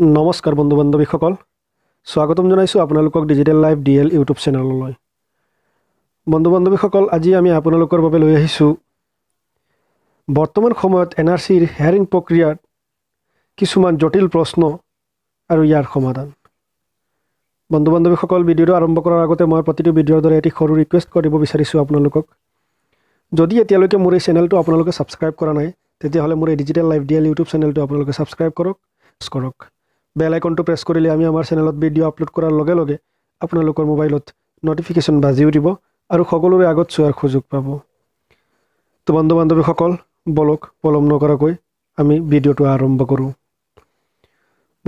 নমস্কাৰ বন্ধু বান্ধৱীসকল স্বাগতম জনাইছোঁ আপোনালোকক digital live D L YouTube চেনেললৈ বন্ধু বান্ধৱীসকল আজি আমি আপোনালোকৰ বাবে লৈ আহিছোঁ বৰ্তমান সময়ত এন আৰ চিৰ হেয়াৰিং প্ৰক্ৰিয়াত কিছুমান জটিল প্ৰশ্ন আৰু ইয়াৰ সমাধান বন্ধু বান্ধৱীসকল ভিডিঅ'টো আৰম্ভ কৰাৰ আগতে মই প্ৰতিটো ভিডিঅ'ৰ দৰে এটি সৰু ৰিকুৱেষ্ট কৰিব বিচাৰিছোঁ আপোনালোকক যদি এতিয়ালৈকে মোৰ এই চেনেলটো আপোনালোকে ছাবস্ক্ৰাইব কৰা নাই তেতিয়াহ'লে মোৰ এই digital live D L YouTube চেনেলটো আপোনালোকে ছাবস্ক্ৰাইব কৰক কৰক বেল আইকনটো প্ৰেছ কৰিলে আমি আমাৰ চেনেলত ভিডিঅ' আপলোড কৰাৰ লগে লগে আপোনালোকৰ মোবাইলত নটিফিকেশ্যন বাজি উঠিব আৰু সকলোৰে আগত চোৱাৰ সুযোগ পাব তো বন্ধু বান্ধৱীসকল বলক পলম নকৰাকৈ আমি ভিডিঅ'টো আৰম্ভ কৰোঁ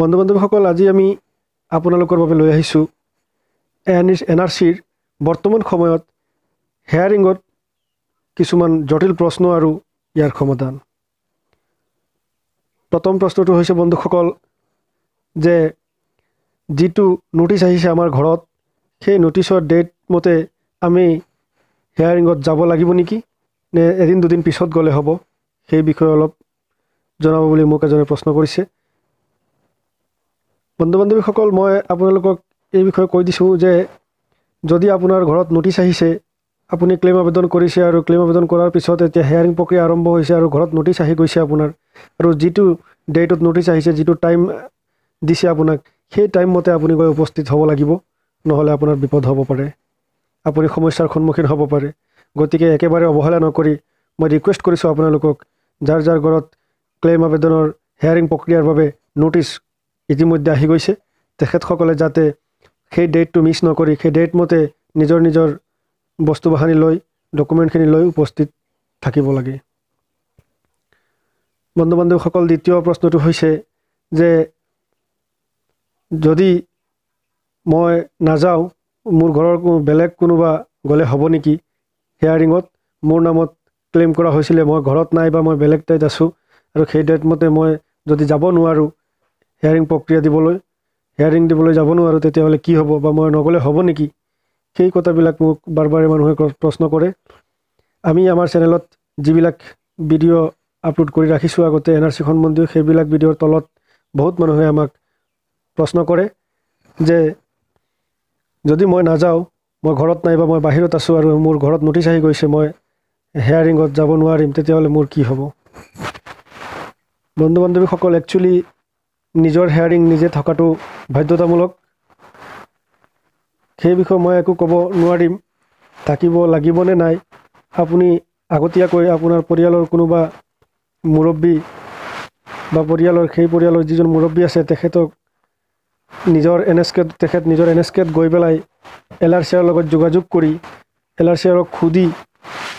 বন্ধু বান্ধৱীসকল আজি আমি আপোনালোকৰ বাবে লৈ আহিছোঁ এন এন আৰ চিৰ বৰ্তমান সময়ত হেয়াৰিঙত কিছুমান জটিল প্ৰশ্ন আৰু ইয়াৰ সমাধান প্ৰথম প্ৰশ্নটো হৈছে বন্ধুসকল যে যিটো নটিছ আহিছে আমাৰ ঘৰত সেই নটিছৰ ডেট মতে আমি হেয়াৰিঙত যাব লাগিব নেকি নে এদিন দুদিন পিছত গ'লে হ'ব সেই বিষয়ে অলপ জনাব বুলি মোক এজনে প্ৰশ্ন কৰিছে বন্ধু বান্ধৱীসকল মই আপোনালোকক এই বিষয়ে কৈ দিছোঁ যে যদি আপোনাৰ ঘৰত নটিছ আহিছে আপুনি ক্লেইম আবেদন কৰিছে আৰু ক্লেইম আবেদন কৰাৰ পিছত এতিয়া হেয়াৰিং প্ৰক্ৰিয়া আৰম্ভ হৈছে আৰু ঘৰত নটিছ আহি গৈছে আপোনাৰ আৰু যিটো ডেটত নটিছ আহিছে যিটো টাইম দিছে আপোনাক সেই টাইমমতে আপুনি গৈ উপস্থিত হ'ব লাগিব নহ'লে আপোনাৰ বিপদ হ'ব পাৰে আপুনি সমস্যাৰ সন্মুখীন হ'ব পাৰে গতিকে একেবাৰে অৱহেলা নকৰি মই ৰিকুৱেষ্ট কৰিছোঁ আপোনালোকক যাৰ যাৰ ঘৰত ক্লেইম আবেদনৰ হেয়াৰিং প্ৰক্ৰিয়াৰ বাবে নটিছ ইতিমধ্যে আহি গৈছে তেখেতসকলে যাতে সেই ডেটটো মিছ নকৰি সেই ডে'ট মতে নিজৰ নিজৰ বস্তু বাহানি লৈ ডকুমেণ্টখিনি লৈ উপস্থিত থাকিব লাগে বন্ধু বান্ধৱীসকল দ্বিতীয় প্ৰশ্নটো হৈছে যে যদি মই নাযাওঁ মোৰ ঘৰৰ বেলেগ কোনোবা গ'লে হ'ব নেকি হেয়াৰিঙত মোৰ নামত ক্লেইম কৰা হৈছিলে মই ঘৰত নাই বা মই বেলেগ ঠাইত আছোঁ আৰু সেই ডেটমতে মই যদি যাব নোৱাৰোঁ হেয়াৰিং প্ৰক্ৰিয়া দিবলৈ হেয়াৰিং দিবলৈ যাব নোৱাৰোঁ তেতিয়াহ'লে কি হ'ব বা মই নগ'লে হ'ব নেকি সেই কথাবিলাক মোক বাৰ বাৰে মানুহে প্ৰশ্ন কৰে আমি আমাৰ চেনেলত যিবিলাক ভিডিঅ' আপলোড কৰি ৰাখিছোঁ আগতে এন আৰ চি সম্বন্ধীয় সেইবিলাক ভিডিঅ'ৰ তলত বহুত মানুহে আমাক প্ৰশ্ন কৰে যে যদি মই নাযাওঁ মই ঘৰত নাই বা মই বাহিৰত আছোঁ আৰু মোৰ ঘৰত নটিচ আহি গৈছে মই হেয়াৰিঙত যাব নোৱাৰিম তেতিয়াহ'লে মোৰ কি হ'ব বন্ধু বান্ধৱীসকল একচুৱেলি নিজৰ হেয়াৰিং নিজে থকাটো বাধ্যতামূলক সেই বিষয়ে মই একো ক'ব নোৱাৰিম থাকিব লাগিবনে নাই আপুনি আগতীয়াকৈ আপোনাৰ পৰিয়ালৰ কোনোবা মুৰব্বী বা পৰিয়ালৰ সেই পৰিয়ালৰ যিজন মুৰব্বী আছে তেখেতক নিজৰ এন এছ কেত তেখেত নিজৰ এন এছ কেত গৈ পেলাই এল আৰ চি আৰৰ লগত যোগাযোগ কৰি এল আৰ চি আৰক সুধি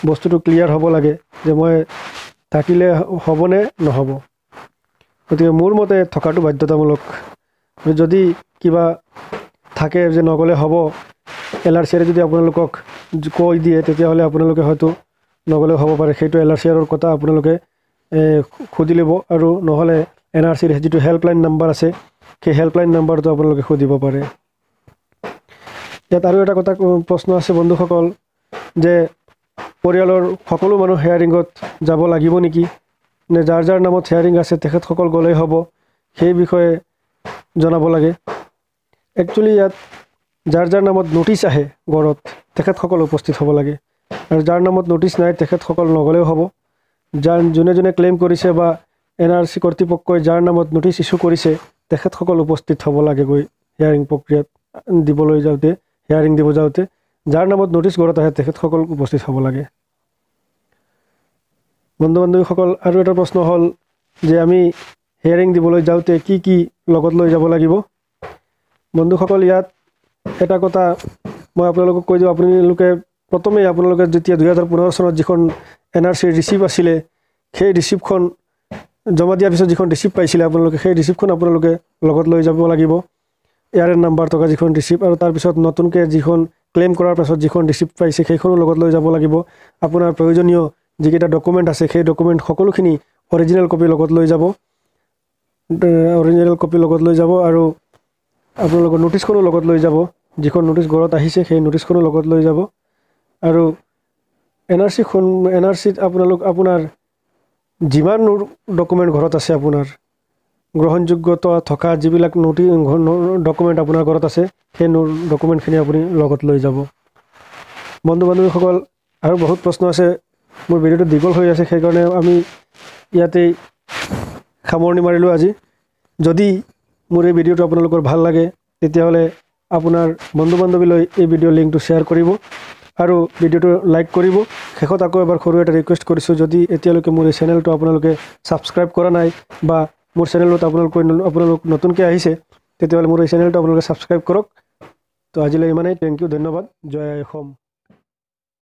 বস্তুটো ক্লিয়াৰ হ'ব লাগে যে মই থাকিলে হ'বনে নহ'ব গতিকে মোৰ মতে থকাটো বাধ্যতামূলক যদি কিবা থাকে যে নগ'লে হ'ব এল আৰ চি আৰে যদি আপোনালোকক কৈ দিয়ে তেতিয়াহ'লে আপোনালোকে হয়তো নগ'লেও হ'ব পাৰে সেইটো এল আৰ চি আৰৰ কথা আপোনালোকে সুধি ল'ব আৰু নহ'লে এন আৰ চিৰ যিটো হেল্পলাইন নাম্বাৰ আছে সেই হেল্পলাইন নম্বৰটো আপোনালোকে সুধিব পাৰে ইয়াত আৰু এটা কথা প্ৰশ্ন আছে বন্ধুসকল যে পৰিয়ালৰ সকলো মানুহ হেয়াৰিঙত যাব লাগিব নেকি নে যাৰ যাৰ নামত হেয়াৰিং আছে তেখেতসকল গ'লেই হ'ব সেই বিষয়ে জনাব লাগে একচুৱেলি ইয়াত যাৰ যাৰ নামত নটিছ আহে ঘৰত তেখেতসকল উপস্থিত হ'ব লাগে আৰু যাৰ নামত নটিছ নাই তেখেতসকল নগ'লেও হ'ব যাৰ যোনে যোনে ক্লেইম কৰিছে বা এন আৰ চি কৰ্তৃপক্ষই যাৰ নামত নটিছ ইছ্যু কৰিছে তেখেতসকল উপস্থিত হ'ব লাগেগৈ হেয়াৰিং প্ৰক্ৰিয়াত দিবলৈ যাওঁতে হেয়াৰিং দিব যাওঁতে যাৰ নামত নটিছ গড়ত আহে তেখেতসকল উপস্থিত হ'ব লাগে বন্ধু বান্ধৱীসকল আৰু এটা প্ৰশ্ন হ'ল যে আমি হেয়াৰিং দিবলৈ যাওঁতে কি কি লগত লৈ যাব লাগিব বন্ধুসকল ইয়াত এটা কথা মই আপোনালোকক কৈ দিওঁ আপোনালোকে প্ৰথমেই আপোনালোকে যেতিয়া দুহেজাৰ পোন্ধৰ চনত যিখন এন আৰ চি ৰিচিপ্ট আছিলে সেই ৰিচিপ্টখন জমা দিয়াৰ পিছত যিখন ৰিচিপ্ট পাইছিলে আপোনালোকে সেই ৰিচিপ্টখন আপোনালোকে লগত লৈ যাব লাগিব ইয়াৰে নাম্বাৰ থকা যিখন ৰিচিপ্ট আৰু তাৰপিছত নতুনকৈ যিখন ক্লেইম কৰাৰ পাছত যিখন ৰিচিপ্ট পাইছে সেইখনো লগত লৈ যাব লাগিব আপোনাৰ প্ৰয়োজনীয় যিকেইটা ডকুমেণ্ট আছে সেই ডকুমেণ্ট সকলোখিনি অৰিজিনেল কপি লগত লৈ যাব অৰিজিনেল কপি লগত লৈ যাব আৰু আপোনালোকৰ নটিচখনো লগত লৈ যাব যিখন নটিচ ঘৰত আহিছে সেই নটিচখনো লগত লৈ যাব আৰু এন আৰ চিখন এন আৰ চিত আপোনালোক আপোনাৰ যিমান ডকুমেণ্ট ঘৰত আছে আপোনাৰ গ্ৰহণযোগ্যতা থকা যিবিলাক নথি ডকুমেণ্ট আপোনাৰ ঘৰত আছে সেই ডকুমেণ্টখিনি আপুনি লগত লৈ যাব বন্ধু বান্ধৱীসকল আৰু বহুত প্ৰশ্ন আছে মোৰ ভিডিঅ'টো দীঘল হৈ আছে সেইকাৰণে আমি ইয়াতেই সামৰণি মাৰিলোঁ আজি যদি মোৰ এই ভিডিঅ'টো আপোনালোকৰ ভাল লাগে তেতিয়াহ'লে আপোনাৰ বন্ধু বান্ধৱীলৈ এই ভিডিঅ' লিংকটো শ্বেয়াৰ কৰিব আৰু ভিডিঅ'টো লাইক কৰিব শেষত আকৌ এবাৰ সৰু এটা ৰিকুৱেষ্ট কৰিছোঁ যদি এতিয়ালৈকে মোৰ এই চেনেলটো আপোনালোকে ছাবস্ক্ৰাইব কৰা নাই বা মোৰ চেনেলত আপোনালোকে আপোনালোক নতুনকৈ আহিছে তেতিয়াহ'লে মোৰ এই চেনেলটো আপোনালোকে ছাবস্ক্ৰাইব কৰক তো আজিলৈ ইমানেই থেংক ইউ ধন্যবাদ জয় অসম